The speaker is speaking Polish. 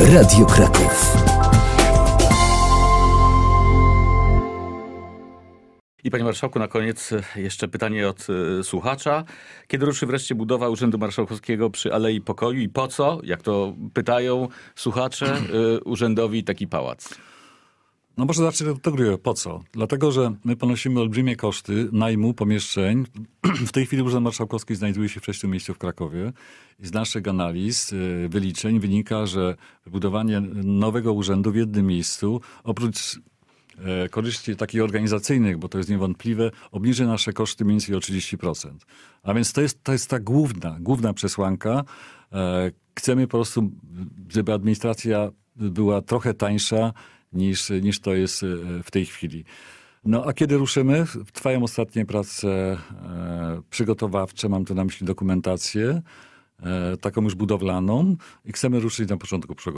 Radio Kraków. I panie marszałku, na koniec e, jeszcze pytanie od e, słuchacza. Kiedy ruszy wreszcie budowa Urzędu Marszałkowskiego przy Alei Pokoju i po co, jak to pytają słuchacze, e, urzędowi taki pałac? No może zacznę od tego, po co? Dlatego, że my ponosimy olbrzymie koszty najmu pomieszczeń. W tej chwili Urząd Marszałkowski znajduje się w miejscu w Krakowie. I z naszych analiz, e, wyliczeń wynika, że budowanie nowego urzędu w jednym miejscu, oprócz e, korzyści takich organizacyjnych, bo to jest niewątpliwe, obniży nasze koszty mniej więcej o 30%. A więc to jest, to jest ta główna, główna przesłanka. E, chcemy po prostu, żeby administracja była trochę tańsza, niż, niż to jest e, w tej chwili. No a kiedy ruszymy? Trwają ostatnie prace przygotowawcze, mam tu na myśli dokumentację, e, taką już budowlaną i chcemy ruszyć na początku przygotowania.